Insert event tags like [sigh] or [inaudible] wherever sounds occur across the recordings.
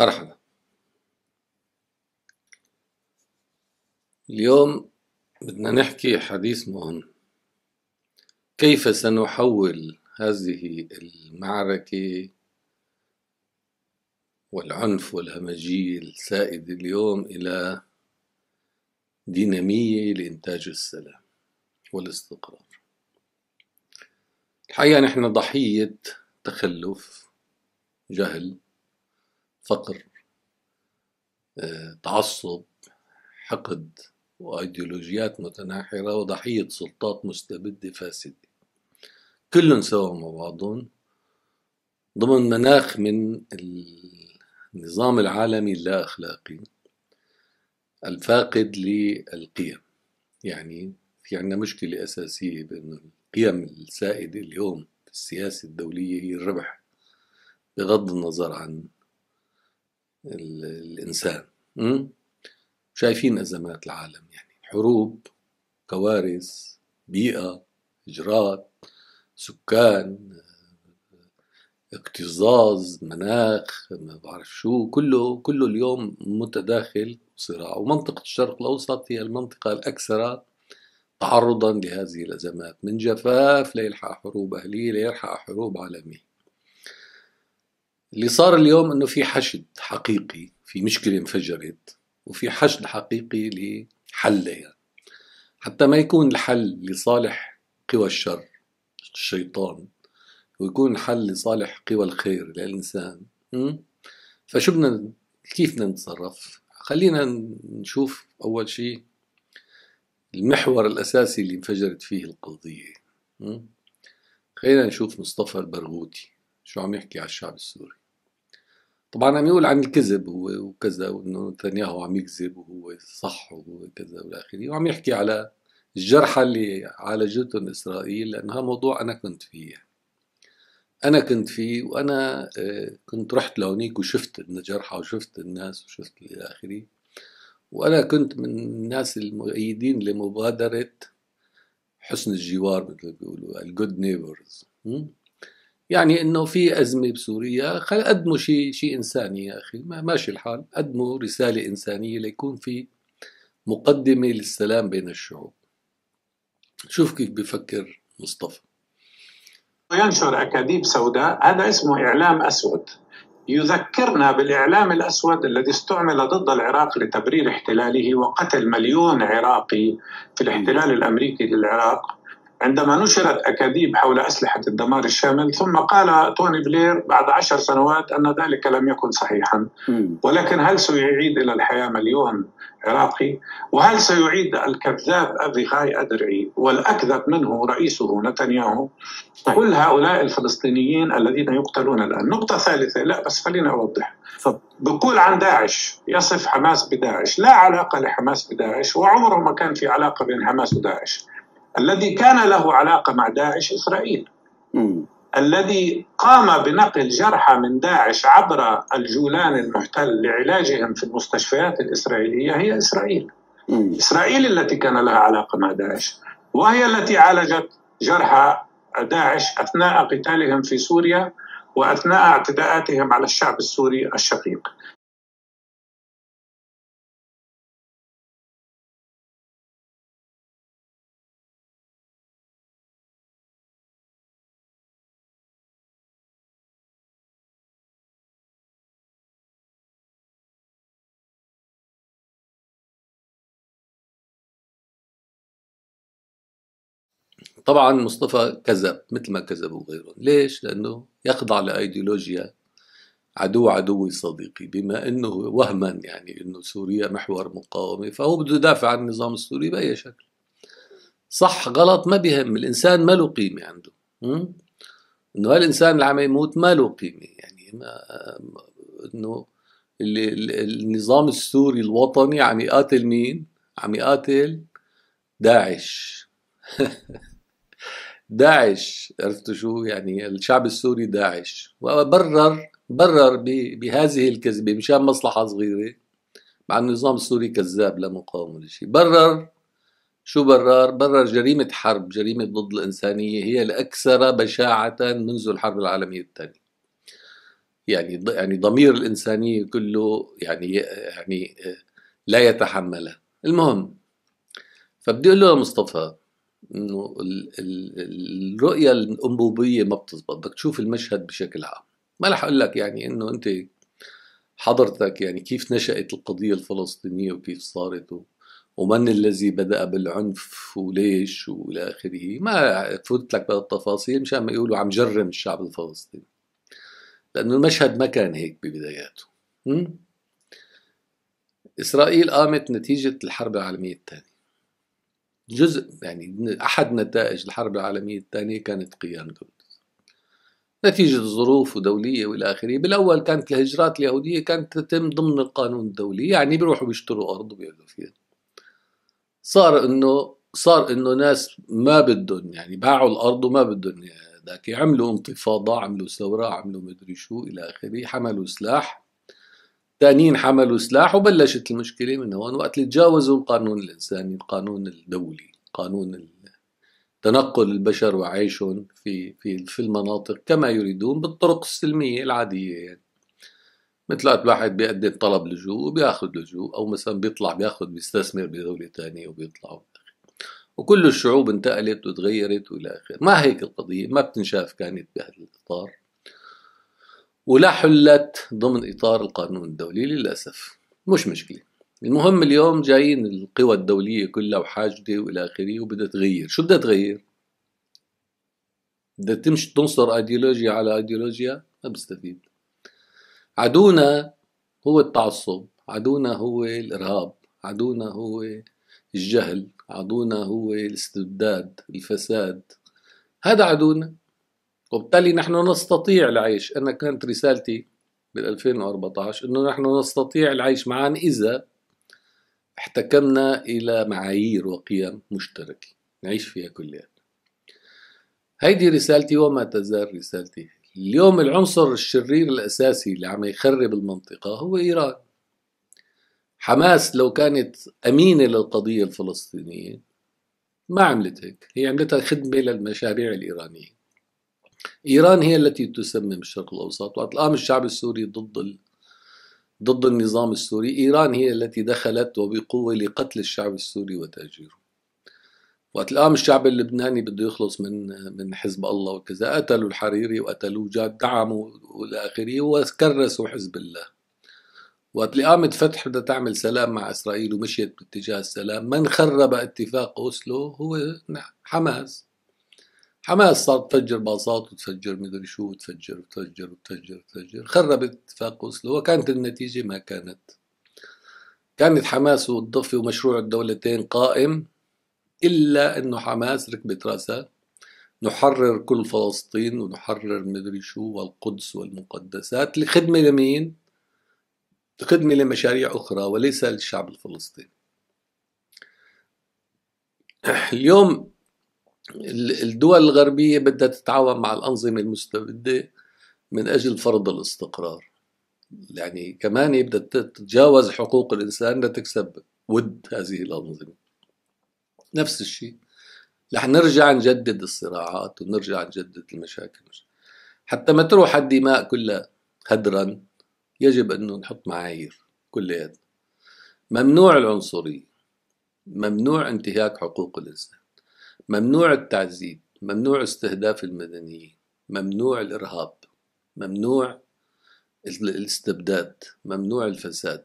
مرحبا اليوم بدنا نحكي حديث مهم كيف سنحول هذه المعركة والعنف والهمجية السائد اليوم إلى دينامية لإنتاج السلام والاستقرار الحقيقة نحن ضحية تخلف جهل فقر آه، تعصب حقد وأيديولوجيات متناحرة وضحية سلطات مستبدة فاسدة كلهم سوا مع بعضهم ضمن مناخ من النظام العالمي اللا أخلاقي الفاقد للقيم يعني في عندنا مشكلة أساسية بأنه القيم السائدة اليوم في السياسة الدولية هي الربح بغض النظر عن الإنسان شايفين أزمات العالم يعني حروب كوارث بيئة هجرات سكان اكتظاظ مناخ ما بعرف شو كله كله اليوم متداخل صراع ومنطقة الشرق الأوسط هي المنطقة الأكثر تعرضا لهذه الأزمات من جفاف ليلحق حروب أهلية ليلحق حروب عالمية اللي صار اليوم انه في حشد حقيقي في مشكله انفجرت وفي حشد حقيقي لحلها يعني. حتى ما يكون الحل لصالح قوى الشر الشيطان ويكون الحل لصالح قوى الخير للإنسان فشو بدنا كيف بدنا نتصرف خلينا نشوف أول شيء المحور الأساسي اللي انفجرت فيه القضية خلينا نشوف مصطفى البرغوثي شو عم يحكي على الشعب السوري طبعا عم يقول عن الكذب هو وكذا وانه نتنياهو عم يكذب وهو صح وهو كذا والى اخره وعم يحكي على الجرحى اللي عالجتهم اسرائيل لانها موضوع انا كنت فيه انا كنت فيه وانا آه، كنت رحت لهونيك وشفت الجرحى وشفت الناس وشفت الى اخره وانا كنت من الناس المؤيدين لمبادره حسن الجوار مثل ما بيقولوا الجود نيبرز يعني انه في ازمه بسوريا خل قدموا شيء شيء انساني يا اخي ما ماشي الحال قدموا رساله انسانيه ليكون في مقدمه للسلام بين الشعوب شوف كيف بفكر مصطفى وينشر اكاذيب سوداء هذا اسمه اعلام اسود يذكرنا بالاعلام الاسود الذي استعمل ضد العراق لتبرير احتلاله وقتل مليون عراقي في الاحتلال الامريكي للعراق عندما نشرت أكاذيب حول أسلحة الدمار الشامل ثم قال توني بلير بعد عشر سنوات أن ذلك لم يكن صحيحا ولكن هل سيعيد إلى الحياة مليون عراقي وهل سيعيد الكذاب أبيغاي أدرعي والأكذب منه رئيسه نتنياهو طيب. كل هؤلاء الفلسطينيين الذين يقتلون الآن نقطة ثالثة لا بس خلينا أوضح بقول عن داعش يصف حماس بداعش لا علاقة لحماس بداعش وعمره ما كان في علاقة بين حماس وداعش الذي كان له علاقة مع داعش إسرائيل م. الذي قام بنقل جرحى من داعش عبر الجولان المحتل لعلاجهم في المستشفيات الإسرائيلية هي إسرائيل م. إسرائيل التي كان لها علاقة مع داعش وهي التي عالجت جرحى داعش أثناء قتالهم في سوريا وأثناء اعتداءاتهم على الشعب السوري الشقيق طبعا مصطفى كذب مثل ما كذبوا غيرهم ليش لانه يخضع لايديولوجيا عدو عدوي صديقي بما انه وهما يعني انه سوريا محور مقاومه فهو بده يدافع عن النظام السوري باي شكل صح غلط ما بهم الانسان ما له قيمه عنده انه هالانسان اللي عم يموت ما له قيمه يعني ما انه النظام السوري الوطني عم يقاتل مين؟ عم يقاتل داعش [laughs] داعش عرفتوا شو يعني الشعب السوري داعش وبرر برر بهذه الكذبة مشان مصلحة صغيرة مع النظام السوري كذاب لا مقاومة شيء برر شو برر؟ برر جريمة حرب جريمة ضد الإنسانية هي الأكثر بشاعة منذ الحرب العالمية الثانية يعني يعني ضمير الإنسانية كله يعني يعني لا يتحمله المهم فبدي أقول له لمصطفى انه الرؤيه الانبوبيه ما بتزبط بدك تشوف المشهد بشكل عام ما رح اقول لك يعني انه انت حضرتك يعني كيف نشأت القضية الفلسطينية وكيف صارت ومن الذي بدأ بالعنف وليش وإلى آخره ما فوت لك بالتفاصيل مشان ما يقولوا عم جرم الشعب الفلسطيني لأنه المشهد ما كان هيك ببداياته إمم؟ إسرائيل قامت نتيجة الحرب العالمية الثانية جزء يعني أحد نتائج الحرب العالمية الثانية كانت قيام دولة نتيجة ظروف ودولية والى آخره بالأول كانت الهجرات اليهودية كانت تتم ضمن القانون الدولي يعني بيروحوا بيشتروا أرض وبيقعدوا فيها صار إنه صار إنه ناس ما بدهم يعني باعوا الأرض وما بدهم ذاك عملوا انتفاضة عملوا ثورة عملوا مدري شو إلى آخره حملوا سلاح تانيين حملوا سلاح وبلشت المشكله من هون وقت اللي تجاوزوا القانون الانساني القانون الدولي قانون تنقل البشر وعيشهم في في في المناطق كما يريدون بالطرق السلميه العاديه يعني. مثل وقت واحد بيقدم طلب لجوء وبياخذ لجوء او مثلا بيطلع بياخذ بيستثمر بدوله ثانيه وبيطلع وكل الشعوب انتقلت وتغيرت والى اخره ما هيك القضيه ما بتنشاف كانت بهذا الاطار ولا حلت ضمن إطار القانون الدولي للأسف مش مشكلة المهم اليوم جايين القوى الدولية كلها وحاجدة وإلى آخره وبدها تغير شو بدها تغير؟ بدها تمشي تنصر أيديولوجيا على أيديولوجيا ما بستفيد عدونا هو التعصب عدونا هو الإرهاب عدونا هو الجهل عدونا هو الاستبداد الفساد هذا عدونا وبالتالي نحن نستطيع العيش أنا كانت رسالتي بال 2014 أنه نحن نستطيع العيش معا إذا احتكمنا إلى معايير وقيم مشتركة نعيش فيها كلياتنا هيدي رسالتي وما تزال رسالتي اليوم العنصر الشرير الأساسي اللي عم يخرب المنطقة هو إيران حماس لو كانت أمينة للقضية الفلسطينية ما عملت هيك هي عملتها خدمة للمشاريع الإيرانية إيران هي التي تسمم الشرق الأوسط قام الشعب السوري ضد ال... ضد النظام السوري إيران هي التي دخلت وبقوة لقتل الشعب السوري وتهجيره وقت قام الشعب اللبناني بده يخلص من من حزب الله وكذا قتلوا الحريري وقتلوا جاد دعموا والى اخره وكرسوا حزب الله وقت اللي قامت فتح بدها تعمل سلام مع اسرائيل ومشيت باتجاه السلام من خرب اتفاق اوسلو هو حماس حماس صارت تفجر باصات وتفجر مدري شو وتفجر وتفجر وتفجر وتفجر خربت اتفاق اوسلو وكانت النتيجة ما كانت كانت حماس والضفة ومشروع الدولتين قائم إلا أنه حماس ركبت رأسها نحرر كل فلسطين ونحرر مدري شو والقدس والمقدسات لخدمة لمين؟ لخدمه لمشاريع أخرى وليس للشعب الفلسطيني اليوم الدول الغربية بدها تتعاون مع الأنظمة المستبدة من أجل فرض الاستقرار يعني كمان بدها تتجاوز حقوق الإنسان لتكسب ود هذه الأنظمة نفس الشيء رح نرجع نجدد الصراعات ونرجع نجدد المشاكل حتى ما تروح الدماء كلها هدرا يجب انه نحط معايير كلياتنا ممنوع العنصرية ممنوع انتهاك حقوق الإنسان ممنوع التعذيب ممنوع استهداف المدنيين ممنوع الإرهاب ممنوع الاستبداد ممنوع الفساد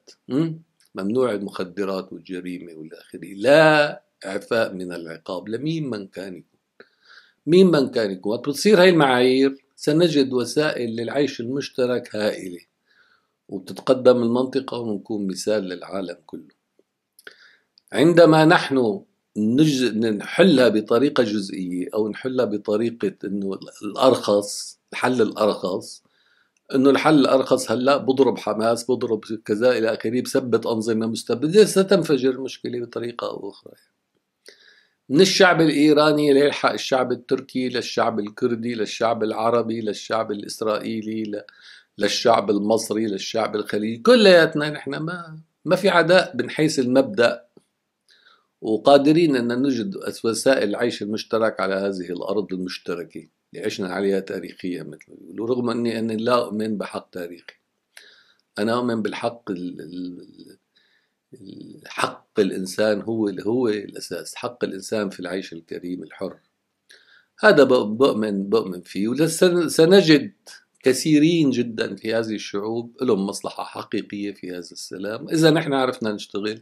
ممنوع المخدرات والجريمة والاخر لا عفاء من العقاب لمين من كان يكون مين من كان يكون وقت بتصير هاي المعايير سنجد وسائل للعيش المشترك هائلة وبتتقدم المنطقة ونكون مثال للعالم كله عندما نحن نج... نحلها بطريقه جزئيه او نحلها بطريقه انه الارخص الحل الارخص انه الحل الارخص هلا بضرب حماس بضرب كذا الى اخره بثبت انظمه مستبده ستنفجر المشكله بطريقه او اخرى من الشعب الايراني ليلحق الشعب التركي للشعب الكردي للشعب العربي للشعب الاسرائيلي للشعب المصري للشعب الخليجي كلياتنا نحن ما ما في عداء من حيث المبدا وقادرين أن نجد وسائل العيش المشترك على هذه الأرض المشتركة اللي عشنا عليها تاريخيا مثل ما بيقولوا رغم أني أنا لا أؤمن بحق تاريخي أنا أؤمن بالحق حق الإنسان هو هو الأساس حق الإنسان في العيش الكريم الحر هذا بؤمن بؤمن فيه وسنجد كثيرين جدا في هذه الشعوب لهم مصلحة حقيقية في هذا السلام إذا نحن عرفنا نشتغل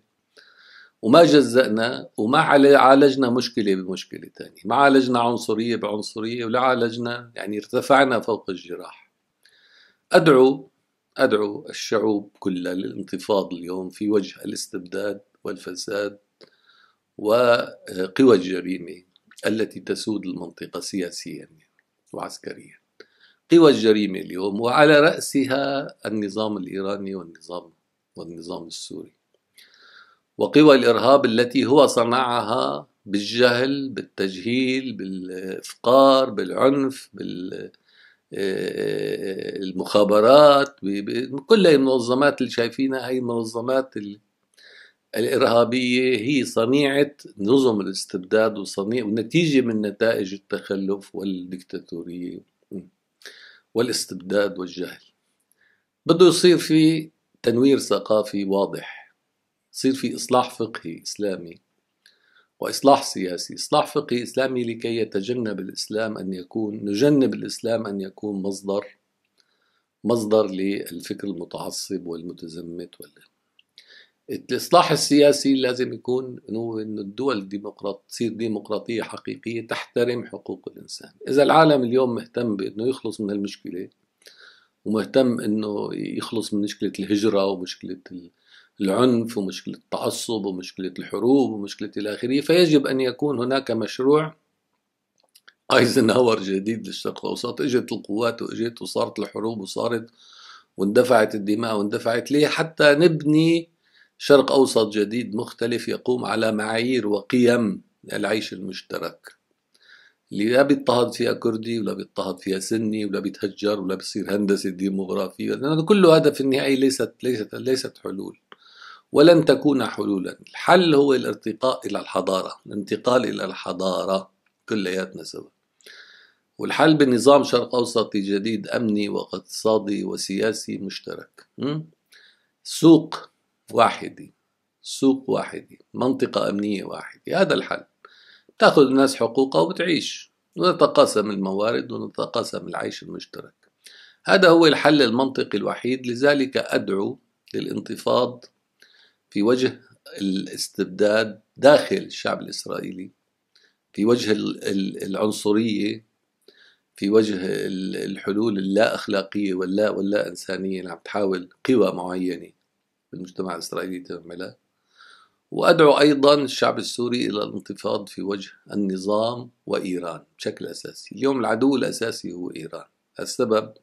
وما جزأنا وما عالجنا مشكلة بمشكلة تانية ما عالجنا عنصرية بعنصرية ولا عالجنا يعني ارتفعنا فوق الجراح أدعو أدعو الشعوب كلها للانتفاض اليوم في وجه الاستبداد والفساد وقوى الجريمة التي تسود المنطقة سياسيا وعسكريا قوى الجريمة اليوم وعلى رأسها النظام الإيراني والنظام والنظام السوري وقوى الارهاب التي هو صنعها بالجهل بالتجهيل بالافقار بالعنف بال آه، المخابرات كل المنظمات اللي شايفينها هي المنظمات الإرهابية هي صنيعة نظم الاستبداد وصنيعة ونتيجة من نتائج التخلف والدكتاتورية والاستبداد والجهل بده يصير في تنوير ثقافي واضح يصير في إصلاح فقهي إسلامي وإصلاح سياسي إصلاح فقهي إسلامي لكي يتجنب الإسلام أن يكون نجنب الإسلام أن يكون مصدر مصدر للفكر المتعصب والمتزمت وال الإصلاح السياسي لازم يكون هو إنه الدول الديمقراطية تصير ديمقراطية حقيقية تحترم حقوق الإنسان إذا العالم اليوم مهتم بأنه يخلص من هالمشكلة ومهتم إنه يخلص من مشكلة الهجرة ومشكلة ال... العنف ومشكلة التعصب ومشكلة الحروب ومشكلة إلى آخره فيجب أن يكون هناك مشروع ايزنهاور جديد للشرق الاوسط اجت القوات واجت وصارت الحروب وصارت واندفعت الدماء واندفعت ليه حتى نبني شرق اوسط جديد مختلف يقوم على معايير وقيم العيش المشترك اللي لا بيضطهد فيها كردي ولا بيضطهد فيها سني ولا بيتهجر ولا بيصير هندسه ديموغرافيه لان كله هذا في النهايه ليست ليست ليست حلول ولن تكون حلولا الحل هو الارتقاء إلى الحضارة الانتقال إلى الحضارة كلياتنا سوا والحل بنظام شرق أوسطي جديد أمني واقتصادي وسياسي مشترك سوق واحدة سوق واحدة منطقة أمنية واحدة هذا الحل تأخذ الناس حقوقها وبتعيش ونتقاسم الموارد ونتقاسم العيش المشترك هذا هو الحل المنطقي الوحيد لذلك أدعو للانتفاض في وجه الاستبداد داخل الشعب الإسرائيلي في وجه العنصرية في وجه الحلول اللا أخلاقية واللا واللا إنسانية اللي عم تحاول قوى معينة بالمجتمع الإسرائيلي تعملها وأدعو أيضا الشعب السوري إلى الانتفاض في وجه النظام وإيران بشكل أساسي اليوم العدو الأساسي هو إيران السبب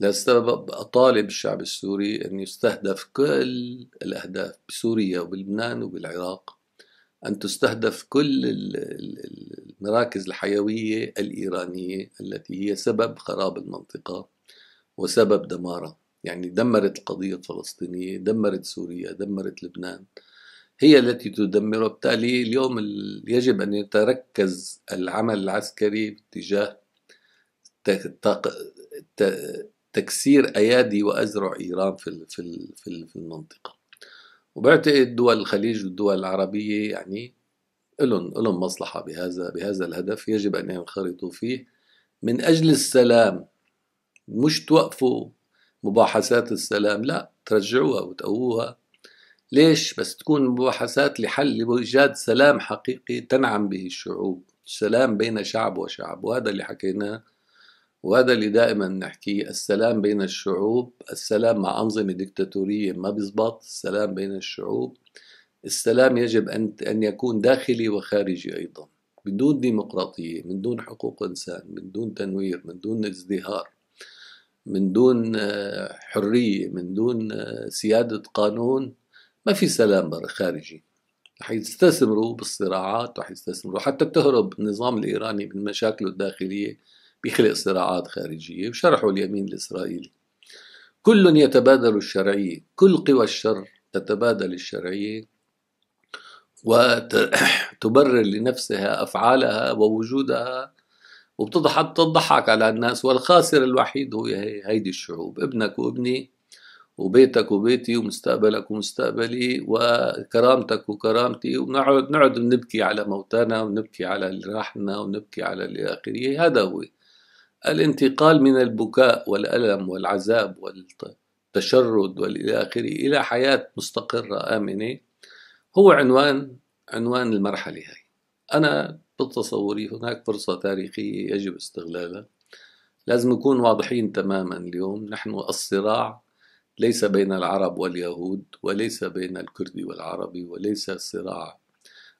لسبب أطالب الشعب السوري أن يستهدف كل الأهداف بسوريا وبلبنان وبالعراق أن تستهدف كل المراكز الحيوية الإيرانية التي هي سبب خراب المنطقة وسبب دمارها يعني دمرت القضية الفلسطينية دمرت سوريا دمرت لبنان هي التي تدمر وبالتالي اليوم يجب أن يتركز العمل العسكري باتجاه تكسير ايادي وازرع ايران في في في المنطقه وبعتقد دول الخليج والدول العربيه يعني لهم لهم مصلحه بهذا بهذا الهدف يجب ان ينخرطوا فيه من اجل السلام مش توقفوا مباحثات السلام لا ترجعوها وتقووها ليش بس تكون مباحثات لحل لإيجاد سلام حقيقي تنعم به الشعوب سلام بين شعب وشعب وهذا اللي حكيناه وهذا اللي دائما نحكيه السلام بين الشعوب السلام مع أنظمة ديكتاتورية ما بيزبط السلام بين الشعوب السلام يجب أن أن يكون داخلي وخارجي أيضا من دون ديمقراطية من دون حقوق إنسان من دون تنوير من دون ازدهار من دون آه، حرية من دون آه، سيادة قانون ما في سلام خارجي رح يستثمروا بالصراعات رح يستثمروا حتى تهرب النظام الإيراني من مشاكله الداخلية بيخلق صراعات خارجية وشرحوا اليمين الإسرائيلي كل يتبادل الشرعية كل قوى الشر تتبادل الشرعية وتبرر لنفسها أفعالها ووجودها وبتضحك تضحك على الناس والخاسر الوحيد هو هيدي الشعوب ابنك وابني وبيتك وبيتي ومستقبلك ومستقبلي وكرامتك وكرامتي ونقعد نبكي على موتانا ونبكي على اللي راحنا ونبكي على اللي اخره هذا هو الانتقال من البكاء والألم والعذاب والتشرد والإلى آخره إلى حياة مستقرة آمنة هو عنوان عنوان المرحلة هاي أنا بتصوري هناك فرصة تاريخية يجب استغلالها لازم نكون واضحين تماما اليوم نحن الصراع ليس بين العرب واليهود وليس بين الكردي والعربي وليس الصراع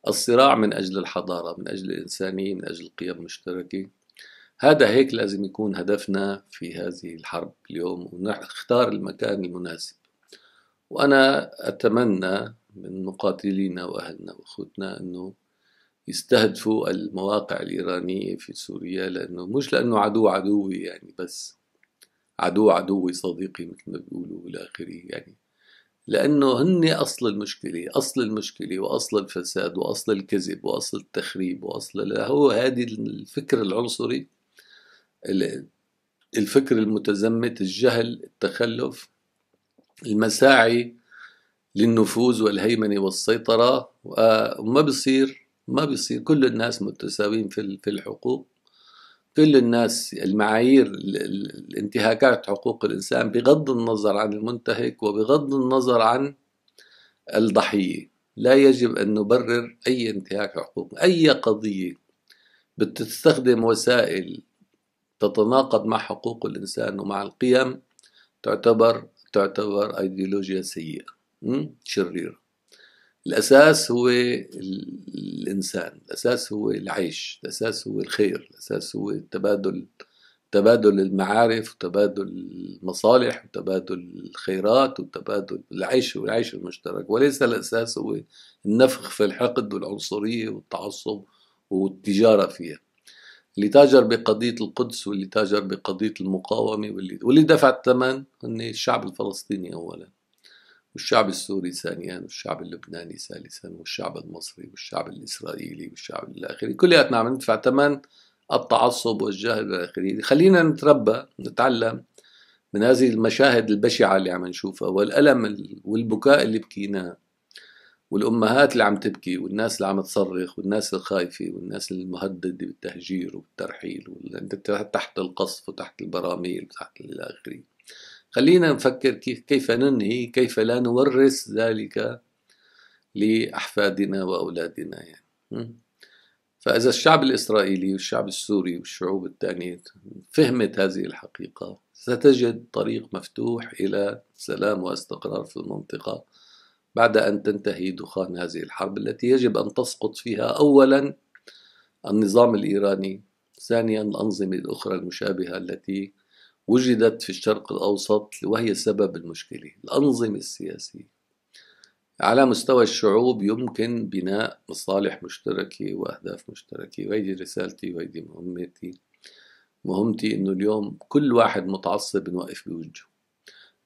الصراع من أجل الحضارة من أجل الإنسانية من أجل القيم المشتركة هذا هيك لازم يكون هدفنا في هذه الحرب اليوم ونختار المكان المناسب وأنا أتمنى من مقاتلينا وأهلنا وأخوتنا أنه يستهدفوا المواقع الإيرانية في سوريا لأنه مش لأنه عدو عدوي يعني بس عدو عدوي صديقي مثل ما بيقولوا إلى آخره يعني لأنه هن أصل المشكلة أصل المشكلة وأصل الفساد وأصل الكذب وأصل التخريب وأصل هو هذه الفكر العنصري الفكر المتزمت الجهل التخلف المساعي للنفوذ والهيمنة والسيطرة وما بصير ما بصير كل الناس متساويين في في الحقوق كل الناس المعايير الانتهاكات حقوق الإنسان بغض النظر عن المنتهك وبغض النظر عن الضحية لا يجب أن نبرر أي انتهاك حقوق أي قضية بتستخدم وسائل تتناقض مع حقوق الإنسان ومع القيم تعتبر تعتبر أيديولوجيا سيئة شريرة الأساس هو الإنسان الأساس هو العيش الأساس هو الخير الأساس هو التبادل تبادل المعارف وتبادل المصالح وتبادل الخيرات وتبادل العيش والعيش المشترك وليس الأساس هو النفخ في الحقد والعنصرية والتعصب والتجارة فيها اللي تاجر بقضية القدس واللي تاجر بقضية المقاومة واللي واللي دفع الثمن هن الشعب الفلسطيني أولا والشعب السوري ثانيا والشعب اللبناني ثالثا والشعب المصري والشعب الإسرائيلي والشعب إلى آخره كلياتنا عم ندفع ثمن التعصب والجهل إلى آخره خلينا نتربى نتعلم من هذه المشاهد البشعة اللي عم نشوفها والألم والبكاء اللي بكيناه والامهات اللي عم تبكي والناس اللي عم تصرخ والناس الخايفه والناس المهدده بالتهجير والترحيل تحت القصف وتحت البراميل وتحت الى اخره خلينا نفكر كيف كيف ننهي كيف لا نورث ذلك لاحفادنا واولادنا يعني فاذا الشعب الاسرائيلي والشعب السوري والشعوب الثانيه فهمت هذه الحقيقه ستجد طريق مفتوح الى سلام واستقرار في المنطقه بعد أن تنتهي دخان هذه الحرب التي يجب أن تسقط فيها أولا النظام الإيراني ثانيا الأنظمة الأخرى المشابهة التي وجدت في الشرق الأوسط وهي سبب المشكلة الأنظمة السياسية على مستوى الشعوب يمكن بناء مصالح مشتركة وأهداف مشتركة وهيدي رسالتي وهيدي مهمتي مهمتي إنه اليوم كل واحد متعصب نوقف بوجهه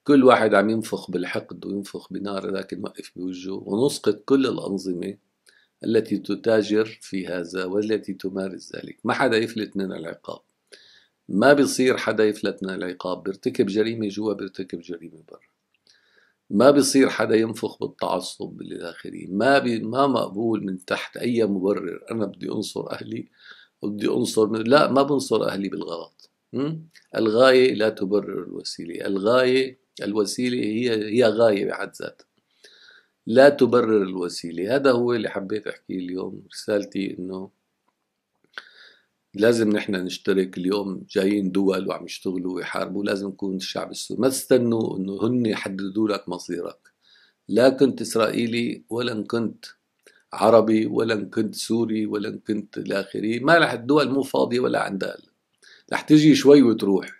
كل واحد عم ينفخ بالحقد وينفخ بنار لكن نوقف بوجهه ونسقط كل الأنظمة التي تتاجر في هذا والتي تمارس ذلك ما حدا يفلت من العقاب ما بيصير حدا يفلت من العقاب بيرتكب جريمة جوا بيرتكب جريمة برا ما بيصير حدا ينفخ بالتعصب إلى آخره ما بي ما مقبول من تحت أي مبرر أنا بدي أنصر أهلي وبدي أنصر من... لا ما بنصر أهلي بالغلط الغاية لا تبرر الوسيلة الغاية الوسيلة هي هي غاية بحد ذاتها لا تبرر الوسيلة هذا هو اللي حبيت أحكيه اليوم رسالتي إنه لازم نحن نشترك اليوم جايين دول وعم يشتغلوا ويحاربوا لازم يكون الشعب السوري ما تستنوا انه هن يحددوا لك مصيرك لا كنت اسرائيلي ولا كنت عربي ولا كنت سوري ولا كنت لاخري ما رح الدول مو فاضيه ولا عندها رح تجي شوي وتروح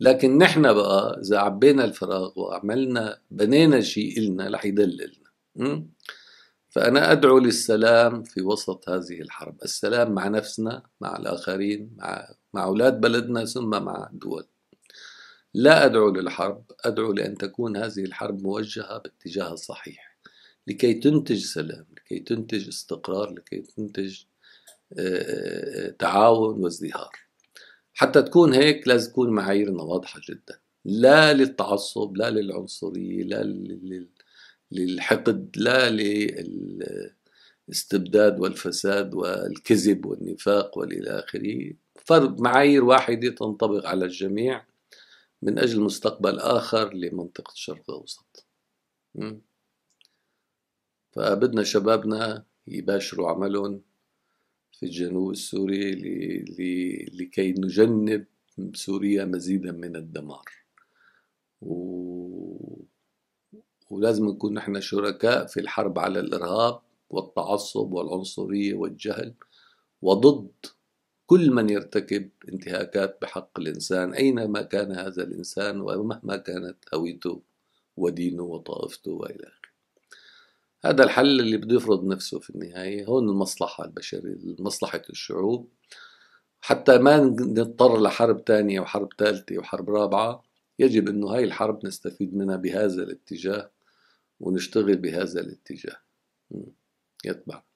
لكن نحن بقى اذا عبينا الفراغ وعملنا بنينا شيء النا رح يدللنا فانا ادعو للسلام في وسط هذه الحرب السلام مع نفسنا مع الاخرين مع مع اولاد بلدنا ثم مع الدول لا ادعو للحرب ادعو لان تكون هذه الحرب موجهه باتجاه الصحيح لكي تنتج سلام لكي تنتج استقرار لكي تنتج آه، آه، آه، تعاون وازدهار حتى تكون هيك لازم تكون معاييرنا واضحه جدا لا للتعصب لا للعنصريه لا للحقد لا للاستبداد والفساد والكذب والنفاق والى اخره فرض معايير واحده تنطبق على الجميع من اجل مستقبل اخر لمنطقه الشرق الاوسط فبدنا شبابنا يباشروا عملهم في الجنوب السوري لكي نجنب سوريا مزيدا من الدمار و... ولازم نكون نحن شركاء في الحرب على الإرهاب والتعصب والعنصرية والجهل وضد كل من يرتكب انتهاكات بحق الإنسان أينما كان هذا الإنسان ومهما كانت هويته ودينه وطائفته وإلى آخره هذا الحل اللي بده يفرض نفسه في النهاية هون المصلحة البشرية مصلحة الشعوب حتى ما نضطر لحرب تانية وحرب ثالثة وحرب رابعة يجب أنه هاي الحرب نستفيد منها بهذا الاتجاه ونشتغل بهذا الاتجاه يتبع